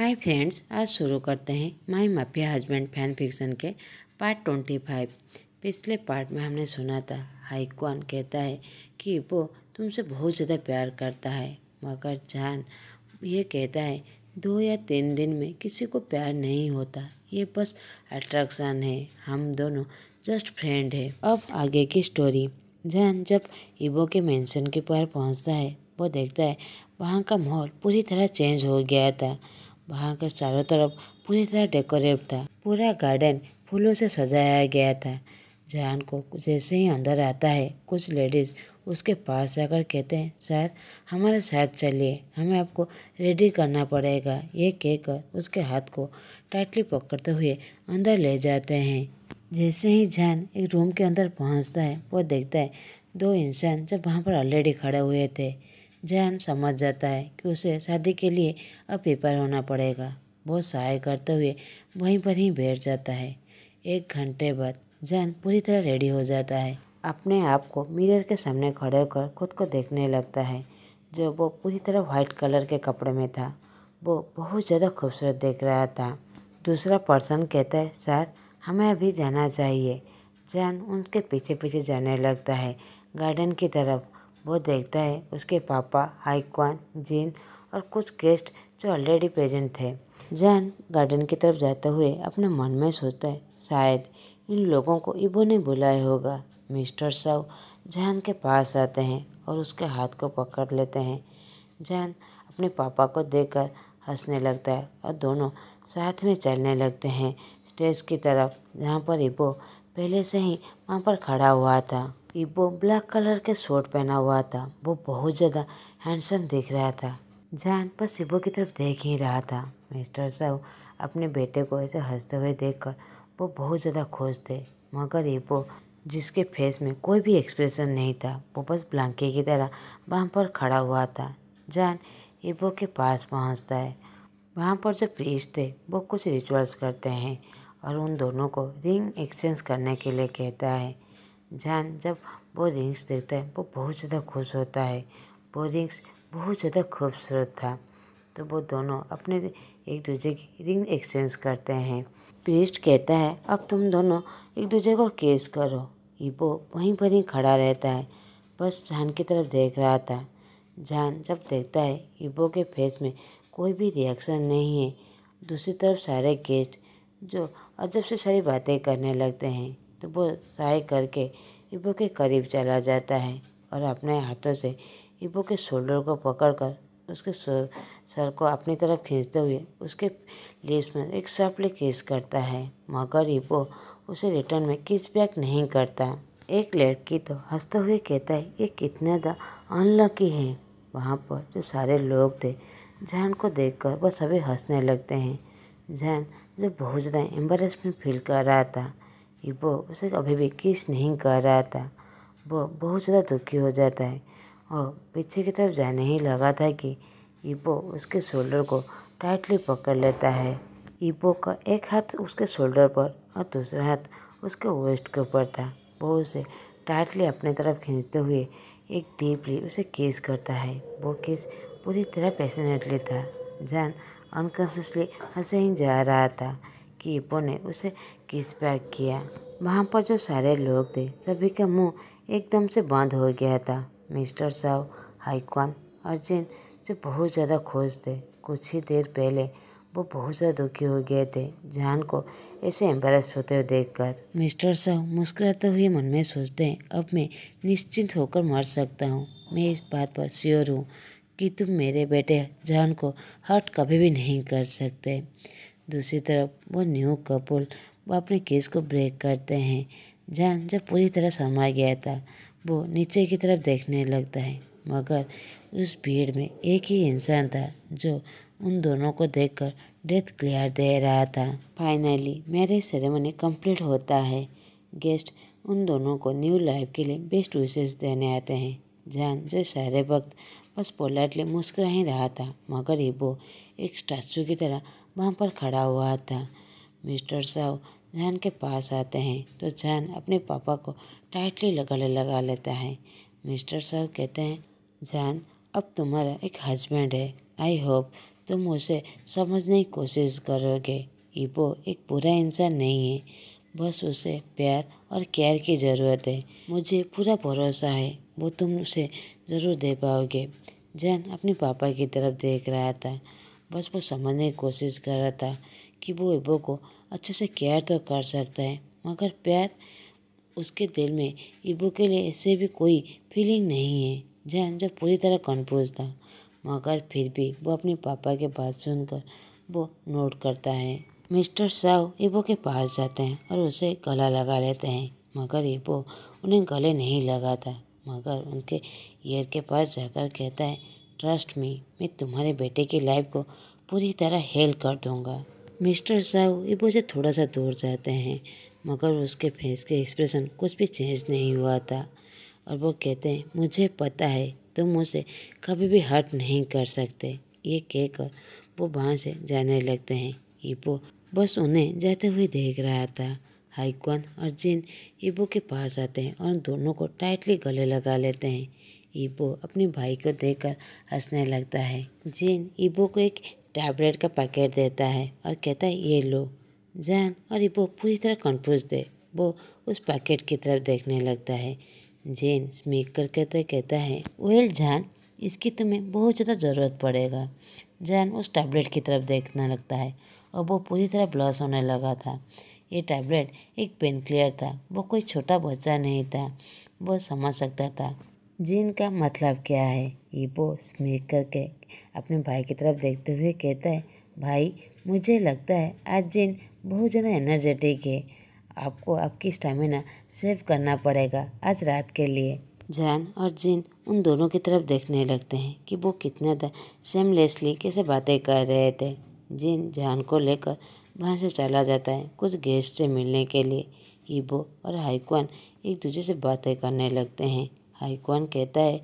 Hi friends आज शुरू करते हैं my mafia husband fan fiction के पार्ट ट्वेंटी फाइव पिछले पार्ट में हमने सुना था हाइकवान कहता है कि वो तुमसे बहुत ज़्यादा प्यार करता है मगर जान ये कहता है दो या तीन दिन में किसी को प्यार नहीं होता ये बस अट्रैक्शन है हम दोनों जस्ट फ्रेंड है अब आगे की स्टोरी जान जब ईबो के मेंशन के पार पहुंचता है वो देखता है वहाँ का माहौल पूरी तरह चेंज हो गया था वहाँ के चारों तरफ पूरी तरह डेकोरेट था पूरा गार्डन फूलों से सजाया गया था जान को जैसे ही अंदर आता है कुछ लेडीज़ उसके पास जाकर कहते हैं सर हमारे साथ चलिए हमें आपको रेडी करना पड़ेगा ये कहकर उसके हाथ को टाइटली पकड़ते हुए अंदर ले जाते हैं जैसे ही जान एक रूम के अंदर पहुंचता है वो देखता है दो इंसान जब वहाँ पर ऑलरेडी खड़े हुए थे जैन समझ जाता है कि उसे शादी के लिए अब पेपर होना पड़ेगा वो सहाय करते हुए वहीं पर ही बैठ जाता है एक घंटे बाद जैन पूरी तरह रेडी हो जाता है अपने आप को मिरर के सामने खड़े होकर खुद को देखने लगता है जो वो पूरी तरह वाइट कलर के कपड़े में था वो बहुत ज़्यादा खूबसूरत देख रहा था दूसरा पर्सन कहता है सर हमें अभी जाना चाहिए जैन उनके पीछे पीछे जाने लगता है गार्डन की तरफ वो देखता है उसके पापा हाइकवान जीन और कुछ गेस्ट जो ऑलरेडी प्रेजेंट थे जैन गार्डन की तरफ जाते हुए अपने मन में सोचता है शायद इन लोगों को इबो ने बुलाया होगा मिस्टर साहब जैन के पास आते हैं और उसके हाथ को पकड़ लेते हैं जैन अपने पापा को देखकर हंसने लगता है और दोनों साथ में चलने लगते हैं स्टेज की तरफ जहाँ पर इबो पहले से ही वहाँ पर खड़ा हुआ था कि वो ब्लैक कलर के सूट पहना हुआ था वो बहुत ज़्यादा हैंडसम दिख रहा था जैन बस शिबू की तरफ देख ही रहा था मिस्टर साहब अपने बेटे को ऐसे हंसते हुए देखकर वो बहुत ज़्यादा खुश थे मगर इबो जिसके फेस में कोई भी एक्सप्रेशन नहीं था वो बस ब्लैंके की तरह वहाँ पर खड़ा हुआ था जैन इबो के पास पहुँचता है वहाँ पर जो प्रीस थे वो कुछ रिचुअल्स करते हैं और उन दोनों को रिंग एक्सचेंज करने के लिए कहता है जान जब वो रिंग्स देखता है वो बहुत ज़्यादा खुश होता है वो रिंग्स बहुत ज़्यादा खूबसूरत था तो वो दोनों अपने एक दूसरे की रिंग एक्सचेंज करते हैं प्रिस्ट कहता है अब तुम दोनों एक दूसरे को केस करो इबो वहीं पर ही खड़ा रहता है बस जान की तरफ देख रहा था जान जब देखता है इबो के फेस में कोई भी रिएक्शन नहीं है दूसरी तरफ सारे गेस्ट जो अजब से सारी बातें करने लगते हैं तो वो साय करके ईबो के करीब चला जाता है और अपने हाथों से ईबो के शोल्डर को पकड़कर उसके सर सर को अपनी तरफ खींचते हुए उसके लिप्स में एक सप्ली किस करता है मगर ईबो उसे रिटर्न में किस बैक नहीं करता एक लड़की तो हंसते हुए कहता है ये कितने द अनलकी है वहाँ पर जो सारे लोग थे जहन को देखकर वह सभी हंसने लगते हैं जहन जो बहुत ज़्यादा एम्बरेसमेंट फील कर रहा था कि वो उसे कभी भी किस नहीं कर रहा था वो बहुत ज़्यादा दुखी हो जाता है और पीछे की तरफ जाने ही लगा था कि ईबो उसके शोल्डर को टाइटली पकड़ लेता है ईबो का एक हाथ उसके शोल्डर पर और दूसरा हाथ उसके वेस्ट के ऊपर था वो उसे टाइटली अपने तरफ खींचते हुए एक डीपली उसे किस करता है वो किस पूरी तरह पैसनेटली था जान अनकॉन्शियसली हंसे ही जा रहा था कि ईपो ने उसे किस पैक किया वहाँ पर जो सारे लोग थे सभी का मुंह एकदम से बंद हो गया था मिस्टर साहब हाइकवान और जिन जो बहुत ज़्यादा खुश थे कुछ ही देर पहले वो बहुत ज़्यादा दुखी हो गए थे जान को ऐसे एम्बेरस होते हुए देखकर मिस्टर साहु मुस्कुराते हुए मन में सोचते हैं अब मैं निश्चिंत होकर मर सकता हूँ मैं इस बात पर श्योर हूँ कि तुम मेरे बेटे जान को हर्ट कभी भी नहीं कर सकते दूसरी तरफ वो न्यू कपूल वह अपने केस को ब्रेक करते हैं जान जो पूरी तरह समा गया था वो नीचे की तरफ देखने लगता है मगर उस भीड़ में एक ही इंसान था जो उन दोनों को देखकर डेथ क्लियर दे रहा था फाइनली मेरे सेरेमनी कंप्लीट होता है गेस्ट उन दोनों को न्यू लाइफ के लिए बेस्ट विशेष देने आते हैं जान जो सारे वक्त बस पोलाइटली मुस्करा ही रहा था मगर ही वो एक स्टैचू की तरह वहाँ पर खड़ा हुआ था मिस्टर साहु जैन के पास आते हैं तो जैन अपने पापा को टाइटली गले लगा लेता है मिस्टर साहब कहते हैं जैन अब तुम्हारा एक हस्बैंड है आई होप तुम उसे समझने की कोशिश करोगे ईबो एक बुरा इंसान नहीं है बस उसे प्यार और केयर की ज़रूरत है मुझे पूरा भरोसा है वो तुम उसे ज़रूर दे पाओगे जैन अपने पापा की तरफ देख रहा था बस वो समझने की कोशिश कर रहा था कि वो इबो को अच्छे से केयर तो कर सकता है मगर प्यार उसके दिल में इबो के लिए ऐसे भी कोई फीलिंग नहीं है जहन जब पूरी तरह कन्फ्यूज था मगर फिर भी वो अपने पापा के बात सुनकर वो नोट करता है मिस्टर साहु इबो के पास जाते हैं और उसे गला लगा लेते हैं मगर इबो उन्हें गले नहीं लगाता मगर उनके ईयर के पास जाकर कहता है ट्रस्ट में मैं तुम्हारे बेटे की लाइफ को पूरी तरह हेल कर दूंगा मिस्टर साहु इबो से थोड़ा सा दूर जाते हैं मगर उसके फेस के एक्सप्रेशन कुछ भी चेंज नहीं हुआ था और वो कहते हैं मुझे पता है तुम उसे कभी भी हर्ट नहीं कर सकते ये कहकर वो वहाँ से जाने लगते हैं इबो बस उन्हें जाते हुए देख रहा था हाइकवान और जिन इबो के पास आते हैं और दोनों को टाइटली गले लगा लेते हैं ईबो अपने भाई को देखकर हंसने लगता है जिन ईबो को एक टैबलेट का पैकेट देता है और कहता है ये लो जैन और ईबो पूरी तरह कंफ्यूज थे वो उस पैकेट की तरफ देखने लगता है जेन स्मीक कर कहते कहता है वेल जान इसकी तुम्हें बहुत ज़्यादा ज़रूरत पड़ेगा जैन उस टैबलेट की तरफ देखने लगता है और वो पूरी तरह ब्लॉस होने लगा था ये टैबलेट एक पेन क्लियर था वो कोई छोटा बच्चा नहीं था वो समझ सकता था का मतलब क्या है ईबो स्मेक करके अपने भाई की तरफ देखते हुए कहता है भाई मुझे लगता है आज जिन बहुत ज़्यादा एनर्जेटिक है आपको आपकी स्टेमिना सेव करना पड़ेगा आज रात के लिए जान और जिन उन दोनों की तरफ देखने लगते हैं कि वो कितने सेमलेसली कैसे बातें कर रहे थे जिन जान को लेकर वहाँ से चला जाता है कुछ गेस्ट से मिलने के लिए ईबो और हाइकवान एक दूसरे से बातें करने लगते हैं आइकॉन कहता है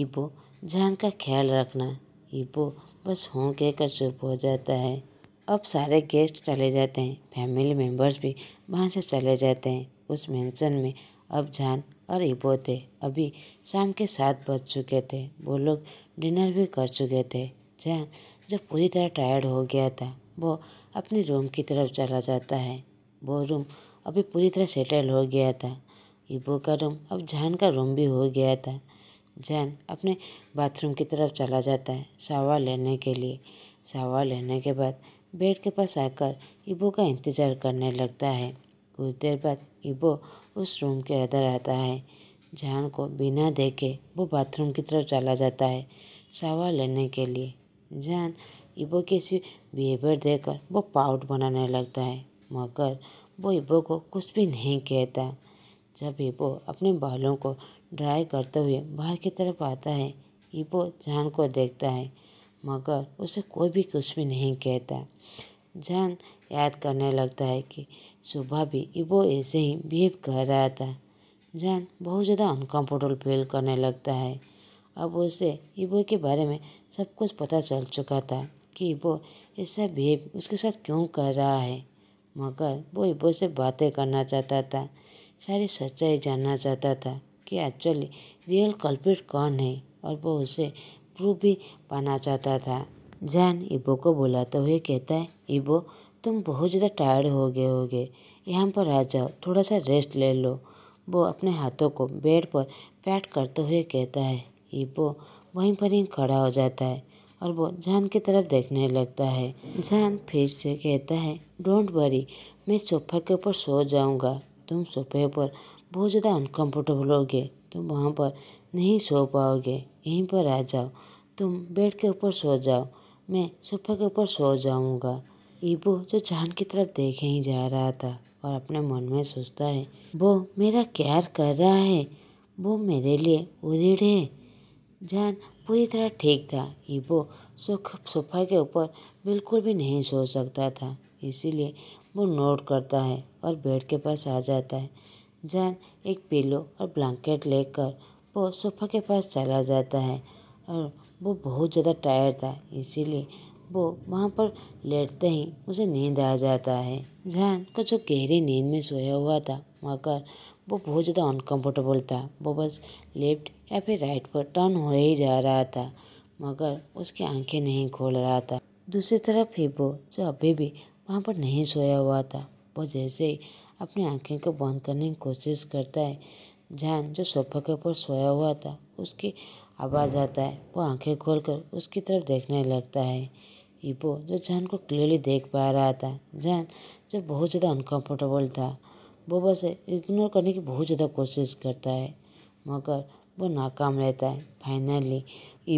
ईबो जान का ख्याल रखना ईबो बस हों कहकर चुप हो जाता है अब सारे गेस्ट चले जाते हैं फैमिली मेम्बर्स भी वहाँ से चले जाते हैं उस मेंशन में अब जान और इबो थे अभी शाम के सात बज चुके थे वो लोग डिनर भी कर चुके थे जान जब पूरी तरह टायर्ड हो गया था वो अपने रूम की तरफ चला जाता है वो रूम अभी पूरी तरह सेटल हो गया था इबो का रूम अब जान का रूम भी हो गया था जान अपने बाथरूम की तरफ चला जाता है सावा लेने के लिए सावा लेने के बाद बेड के पास आकर इबो का इंतज़ार करने लगता है कुछ देर बाद इबो उस रूम के अंदर आता है जान को बिना देखे वो बाथरूम की तरफ चला जाता है सावा लेने के लिए जान इबो के इसी बिहेवियर देकर वो पाउट बनाने लगता है मगर वो इबो को कुछ भी नहीं कहता जब ईबो अपने बालों को ड्राई करते हुए बाहर की तरफ आता है ईबो जान को देखता है मगर उसे कोई भी कुछ भी नहीं कहता जान याद करने लगता है कि सुबह भी ईबो ऐसे ही बिहेव कर रहा था जान बहुत ज़्यादा अनकम्फर्टेबल फील करने लगता है अब उसे ईबो के बारे में सब कुछ पता चल चुका था कि वो ऐसा बिहेव उसके साथ क्यों कर रहा है मगर वो ईबो से बातें करना चाहता था सारी सच्चाई जानना चाहता था कि एक्चुअली रियल कल्पिट कौन है और वो उसे प्रूफ भी पाना चाहता था जैन इबो को बुलाते हुए कहता है इबो तुम बहुत ज़्यादा टायर्ड हो गए होगे यहाँ पर आ जाओ थोड़ा सा रेस्ट ले लो वो अपने हाथों को बेड पर पैट करते हुए कहता है इबो वहीं पर ही खड़ा हो जाता है और वो जान की तरफ देखने लगता है जान फिर से कहता है डोंट वरी मैं सोफा के ऊपर सो जाऊंगा तुम सोफे पर बहुत ज़्यादा अनकम्फर्टेबल होगे तुम वहाँ पर नहीं सो पाओगे यहीं पर आ जाओ तुम बेड के ऊपर सो जाओ मैं सोफे के ऊपर सो जाऊँगा ईबो जो जान की तरफ देखे ही जा रहा था और अपने मन में सोचता है वो मेरा क्यार कर रहा है वो मेरे लिए उड़ है जान पूरी तरह ठीक था ईबो सोफा के ऊपर बिल्कुल भी नहीं सो सकता था इसीलिए वो नोट करता है और बेड के पास आ जाता है जैन एक पिलो और ब्लैंकेट लेकर वो सोफा के पास चला जाता है और वो बहुत ज़्यादा टायर्ड था इसीलिए वो वहाँ पर लेटते ही उसे नींद आ जाता है जैन को जो गहरी नींद में सोया हुआ था मगर वो बहुत ज़्यादा अनकम्फर्टेबल था वो बस लेफ्ट या फिर राइट पर टर्न हो ही जा रहा था मगर उसकी आंखें नहीं खोल रहा था दूसरी तरफ वो जो अभी भी वहाँ पर नहीं सोया हुआ था वह जैसे ही अपनी आँखें को बंद करने की कोशिश करता है जान जो सोफा के ऊपर सोया हुआ था उसकी आवाज़ आता है वो आंखें खोलकर उसकी तरफ देखने लगता है ईपो जो जान को क्लियरली देख पा रहा था जान जो बहुत ज़्यादा अनकंफर्टेबल था वो बस इग्नोर करने की बहुत ज़्यादा कोशिश करता है मगर वो नाकाम रहता है फाइनली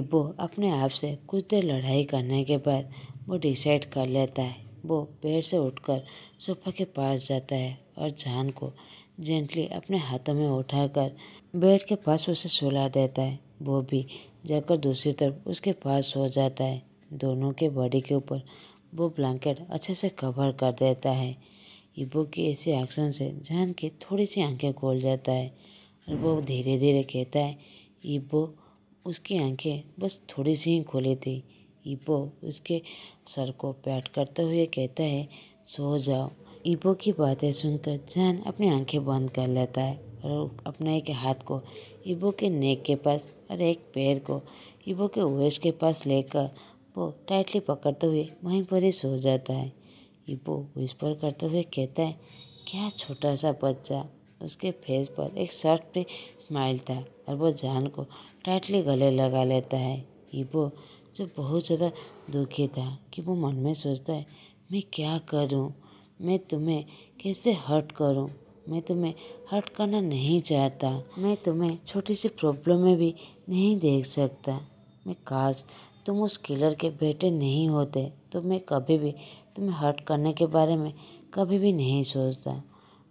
ईपो अपने आप से कुछ देर लड़ाई करने के बाद वो डिसाइड कर लेता है वो पैर से उठकर सोफ़ा के पास जाता है और जान को जेंटली अपने हाथों में उठाकर बेड के पास उसे सुला देता है वो भी जाकर दूसरी तरफ उसके पास सो जाता है दोनों के बॉडी के ऊपर वो ब्लैंकेट अच्छे से कवर कर देता है इबो के ऐसे एक्शन से जान की थोड़ी सी आंखें खोल जाता है और वो धीरे धीरे कहता है इबो उसकी आंखें बस थोड़ी सी ही खोली थी ईपो उसके सर को पैट करते हुए कहता है सो जाओ ईपो की बातें सुनकर जैन अपनी आंखें बंद कर लेता है और अपने एक हाथ को ईबो के नेक के पास और एक पैर को ईबो के वेश के पास लेकर वो टाइटली पकड़ते हुए वहीं पर ही सो जाता है ईबो विस्पर करते हुए कहता है क्या छोटा सा बच्चा उसके फेस पर एक शर्ट पे स्माइल था और वो जान को टाइटली गले लगा लेता है ईबो जो बहुत ज़्यादा दुखी था कि वो मन में सोचता है मैं क्या करूँ मैं तुम्हें कैसे हर्ट करूँ मैं तुम्हें हर्ट करना नहीं चाहता मैं तुम्हें छोटी सी प्रॉब्लम में भी नहीं देख सकता मैं काश तुम उस किलर के बेटे नहीं होते तो मैं कभी भी तुम्हें हर्ट करने के बारे में कभी भी नहीं सोचता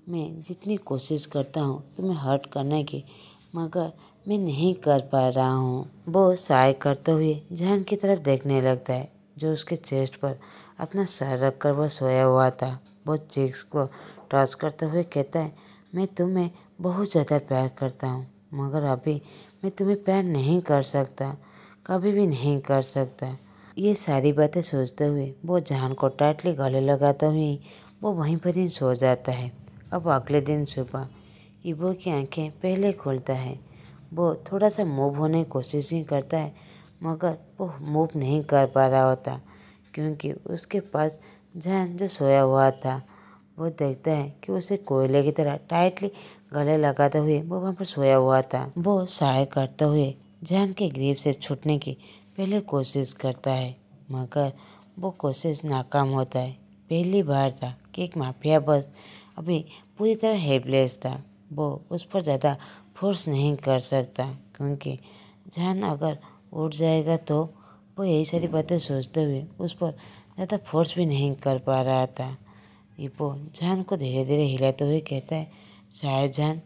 मैं जितनी कोशिश करता हूँ तुम्हें हर्ट करने की मगर मैं नहीं कर पा रहा हूँ वो साय करते हुए जहन की तरफ देखने लगता है जो उसके चेस्ट पर अपना सर रख कर वह सोया हुआ था वो चिक्स को टॉच करते हुए कहता है मैं तुम्हें बहुत ज़्यादा प्यार करता हूँ मगर अभी मैं तुम्हें प्यार नहीं कर सकता कभी भी नहीं कर सकता ये सारी बातें सोचते हुए वो जहान को टाइटली गले लगाते हुए वो वहीं पर ही सो जाता है अब अगले दिन सुबह इबो की आंखें पहले खोलता है वो थोड़ा सा मूव होने की कोशिश ही करता है मगर वो मूव नहीं कर पा रहा होता क्योंकि उसके पास जहन जो सोया हुआ था वो देखता है कि उसे कोयले की तरह टाइटली गले लगाते हुए वो वहाँ पर सोया हुआ था वो सहाय करते हुए जहन के ग्रीप से छूटने की पहले कोशिश करता है मगर वो कोशिश नाकाम होता है पहली बार था कि एक माफिया बस अभी पूरी तरह हेल्पलेस था वो उस पर ज़्यादा फोर्स नहीं कर सकता क्योंकि जान अगर उठ जाएगा तो वो यही सारी बातें सोचते हुए उस पर ज़्यादा फोर्स भी नहीं कर पा रहा था वो जान को धीरे धीरे हिलाते हुए कहता है शाहजहान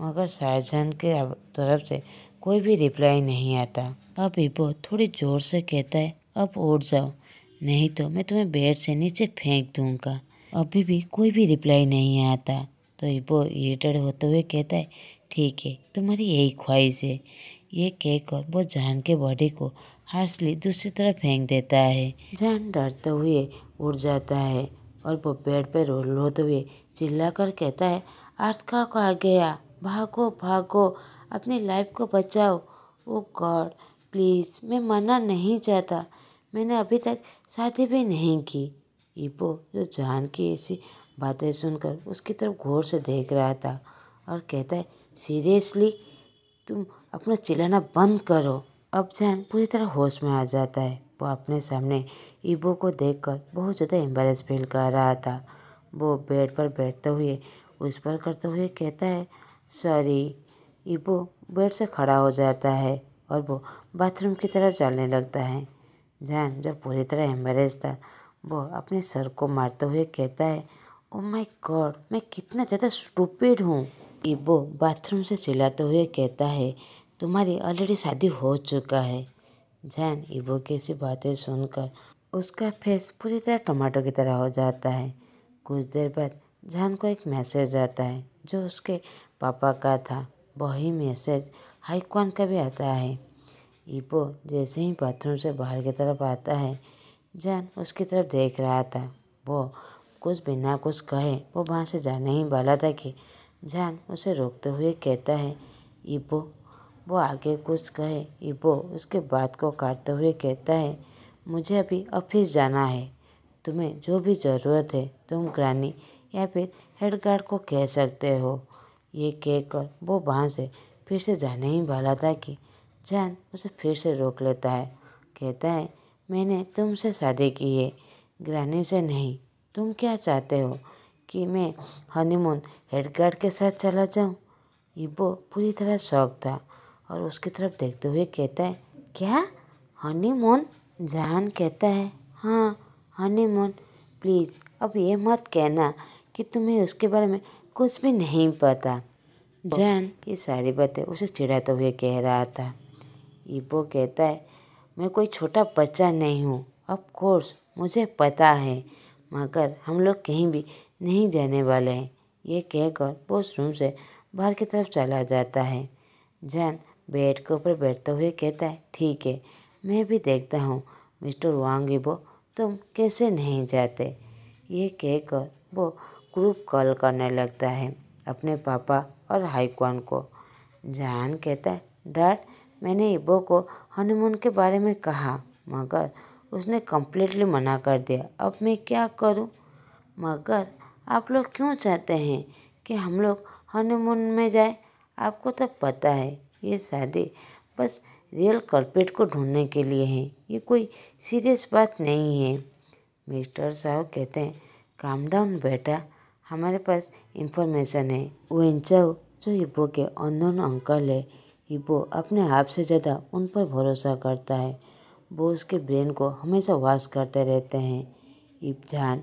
मगर शाहजहान के तरफ से कोई भी रिप्लाई नहीं आता अब इबो थोड़ी ज़ोर से कहता है अब उठ जाओ नहीं तो मैं तुम्हें बेड से नीचे फेंक दूंगा अभी भी कोई भी रिप्लाई नहीं आता तो इबो इरीटेड होते हुए कहता है ठीक है तुम्हारी यही ख्वाहिश है ये कहकर वो जान के बॉडी को हार्सली दूसरी तरफ फेंक देता है जान डरते हुए उड़ जाता है और वो बेड पर रो लोते हुए चिल्ला कर कहता है अर्थ का आ गया भागो भागो अपनी लाइफ को बचाओ ओ गॉड प्लीज़ मैं मरना नहीं चाहता मैंने अभी तक शादी भी नहीं की ईपो जो जान की ऐसी बातें सुनकर उसकी तरफ गौर से देख रहा था और कहता है सीरियसली तुम अपना चिल्लाना बंद करो अब जैन पूरी तरह होश में आ जाता है वो अपने सामने ईबो को देखकर बहुत ज़्यादा एम्बेरस फील कर रहा था वो बेड पर बैठते हुए उस पर करते हुए कहता है सॉरी ईबो बेड से खड़ा हो जाता है और वो बाथरूम की तरफ जाने लगता है जैन जब पूरी तरह एम्बेरस था वो अपने सर को मारते हुए कहता है ओ माय गॉड मैं कितना ज़्यादा स्टूपिड हूँ इबो बाथरूम से चिल्लाते हुए कहता है तुम्हारी ऑलरेडी शादी हो चुका है जैन इबो की ऐसी बातें सुनकर उसका फेस पूरी तरह टमाटो की तरह हो जाता है कुछ देर बाद जैन को एक मैसेज आता है जो उसके पापा का था वही मैसेज हाईकॉन का भी आता है इबो जैसे ही बाथरूम से बाहर की तरफ आता है जैन उसकी तरफ देख रहा था वो कुछ बिना कुछ कहे वो वहाँ से जाने ही वाला था कि जान उसे रोकते हुए कहता है इबो वो आगे कुछ कहे इबो उसके बात को काटते हुए कहता है मुझे अभी ऑफिस जाना है तुम्हें जो भी ज़रूरत है तुम ग्रानी या फिर हेड गार्ड को कह सकते हो ये कहकर वो वहाँ से फिर से जाने ही भाला था कि जान उसे फिर से रोक लेता है कहता है मैंने तुमसे शादी की है ग्रानी से नहीं तुम क्या चाहते हो कि मैं हनीमून हेडगार्ड के साथ चला जाऊँ इबो पूरी तरह शौक था और उसकी तरफ देखते हुए कहता है क्या हनीमून जहान कहता है हाँ हनीमून प्लीज़ अब ये मत कहना कि तुम्हें उसके बारे में कुछ भी नहीं पता जान ये सारी बातें उसे चिढ़ाते हुए कह रहा था ईबो कहता है मैं कोई छोटा बच्चा नहीं हूँ अफकोर्स मुझे पता है मगर हम लोग कहीं भी नहीं जाने वाले हैं ये कहकर वॉशरूम से बाहर की तरफ चला जाता है जैन बेड के ऊपर बैठते हुए कहता है ठीक है मैं भी देखता हूँ मिस्टर वो तुम कैसे नहीं जाते ये कहकर वो ग्रुप कॉल करने लगता है अपने पापा और हाईकॉन को जान कहता है डैड मैंने इबो को हनीमून के बारे में कहा मगर उसने कम्प्लीटली मना कर दिया अब मैं क्या करूं? मगर आप लोग क्यों चाहते हैं कि हम लोग हनीमून में जाए आपको तो पता है ये शादी बस रियल कॉर्पेट को ढूंढने के लिए है ये कोई सीरियस बात नहीं है मिस्टर साहब कहते हैं काम डाउन बेटा हमारे पास इंफॉर्मेशन है वेंचाओ जो हिब्बो के अनदोन अंकल है हिब्बो अपने आप से ज़्यादा उन पर भरोसा करता है वो उसके ब्रेन को हमेशा वॉश करते रहते हैं इब्जान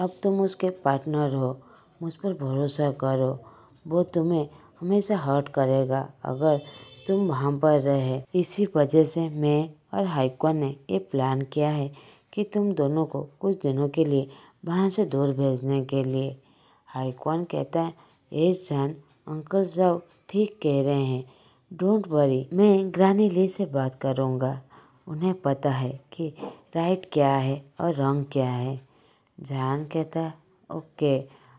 अब तुम उसके पार्टनर हो मुझ पर भरोसा करो वो तुम्हें हमेशा हर्ट करेगा अगर तुम वहाँ पर रहे इसी वजह से मैं और हाइको ने ये प्लान किया है कि तुम दोनों को कुछ दिनों के लिए वहाँ से दूर भेजने के लिए हाइकॉन कहता है ये जान अंकल साहब ठीक कह रहे हैं डोंट वरी मैं ग्रानी ली से बात करूँगा उन्हें पता है कि राइट क्या है और रॉन्ग क्या है जहान कहता है ओके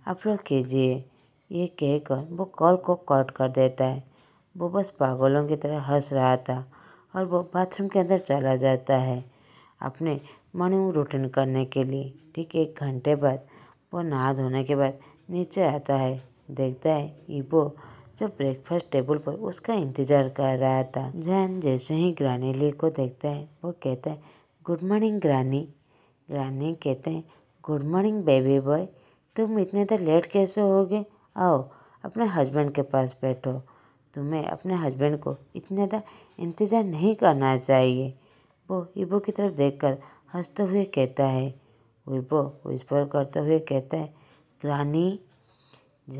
आप लोग कीजिए ये कहकर वो कॉल को कट कर देता है वो बस पागलों की तरह हंस रहा था और वो बाथरूम के अंदर चला जाता है अपने मॉर्निंग रूटीन करने के लिए ठीक एक घंटे बाद वो नहा धोने के बाद नीचे आता है देखता है वो जो ब्रेकफास्ट टेबल पर उसका इंतजार कर रहा था जैन जैसे ही ग्रानी ली को देखता है वो कहता है गुड मॉर्निंग ग्रानी ग्रानी कहते हैं गुड मॉर्निंग बेबी बॉय तुम इतने देर लेट कैसे हो गए आओ अपने हस्बैंड के पास बैठो तुम्हें अपने हस्बैंड को इतने देर इंतज़ार नहीं करना चाहिए वो ईबो की तरफ देखकर हंसते हुए कहता है ईबो विस्पर करते हुए कहता है रानी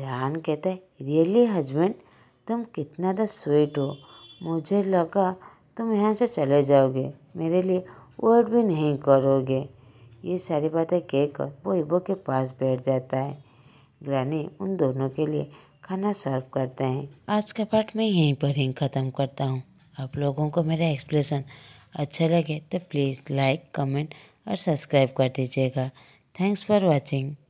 जान कहता है रियली हस्बैंड तुम कितना दा स्वीट हो मुझे लगा तुम यहाँ से चले जाओगे मेरे लिए वर्ड भी नहीं करोगे ये सारी बातें कहकर वो इबो के पास बैठ जाता है ग्रैनी उन दोनों के लिए खाना सर्व करते हैं आज का पार्ट मैं यहीं पर ही ख़त्म करता हूँ आप लोगों को मेरा एक्सप्रेशन अच्छा लगे तो प्लीज़ लाइक कमेंट और सब्सक्राइब कर दीजिएगा थैंक्स फॉर वॉचिंग